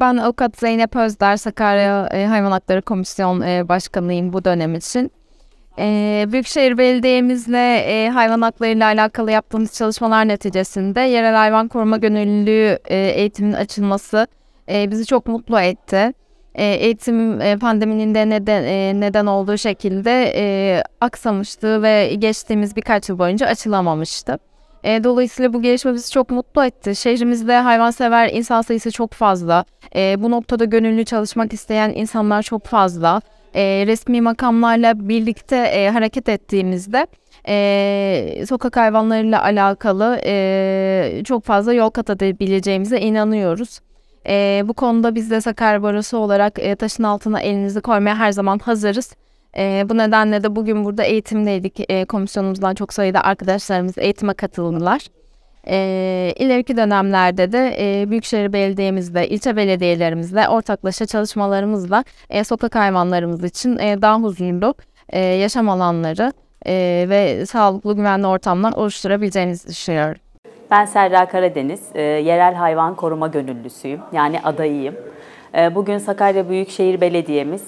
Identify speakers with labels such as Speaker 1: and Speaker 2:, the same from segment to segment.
Speaker 1: Ben avukat Zeynep Özder, Sakarya e, Hayvan Hakları Komisyon e, Başkanıyım bu dönem için. E, Büyükşehir Belediye'mizle e, hayvan haklarıyla alakalı yaptığımız çalışmalar neticesinde yerel hayvan koruma gönüllülüğü e, eğitiminin açılması e, bizi çok mutlu etti. E, eğitim e, pandeminin de neden, e, neden olduğu şekilde e, aksamıştı ve geçtiğimiz birkaç yıl boyunca açılamamıştı. E, dolayısıyla bu gelişme bizi çok mutlu etti. Şehrimizde hayvansever insan sayısı çok fazla. E, bu noktada gönüllü çalışmak isteyen insanlar çok fazla. E, resmi makamlarla birlikte e, hareket ettiğimizde e, sokak hayvanlarıyla alakalı e, çok fazla yol kat edebileceğimize inanıyoruz. E, bu konuda biz de Sakarya Barosu olarak e, taşın altına elinizi koymaya her zaman hazırız. E, bu nedenle de bugün burada eğitimdeydik. E, komisyonumuzdan çok sayıda arkadaşlarımız eğitime katıldılar. E, ileriki dönemlerde de e, Büyükşehir Belediye'mizle, ilçe belediyelerimizle ortaklaşa çalışmalarımızla e, sokak hayvanlarımız için e, daha huzurlu e, yaşam alanları e, ve sağlıklı güvenli ortamlar oluşturabileceğinizi düşünüyorum.
Speaker 2: Ben Serra Karadeniz, e, yerel hayvan koruma gönüllüsüyüm yani adayıyım. E, bugün Sakarya Büyükşehir Belediye'miz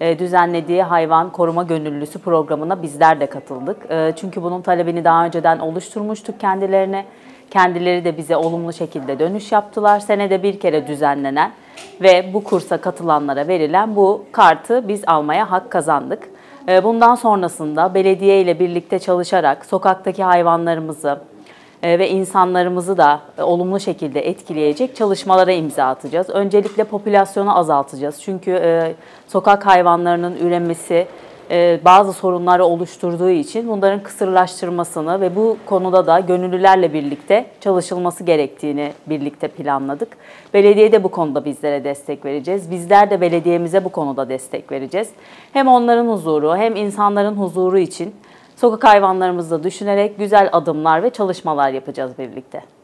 Speaker 2: e, düzenlediği hayvan koruma gönüllüsü programına bizler de katıldık. E, çünkü bunun talebini daha önceden oluşturmuştuk kendilerine. Kendileri de bize olumlu şekilde dönüş yaptılar. Senede bir kere düzenlenen ve bu kursa katılanlara verilen bu kartı biz almaya hak kazandık. E, bundan sonrasında belediye ile birlikte çalışarak sokaktaki hayvanlarımızı, e, ve insanlarımızı da e, olumlu şekilde etkileyecek çalışmalara imza atacağız. Öncelikle popülasyonu azaltacağız. Çünkü e, sokak hayvanlarının üremesi bazı sorunları oluşturduğu için bunların kısırlaştırmasını ve bu konuda da gönüllülerle birlikte çalışılması gerektiğini birlikte planladık. Belediye de bu konuda bizlere destek vereceğiz. Bizler de belediyemize bu konuda destek vereceğiz. Hem onların huzuru hem insanların huzuru için Sokak hayvanlarımızı düşünerek güzel adımlar ve çalışmalar yapacağız birlikte.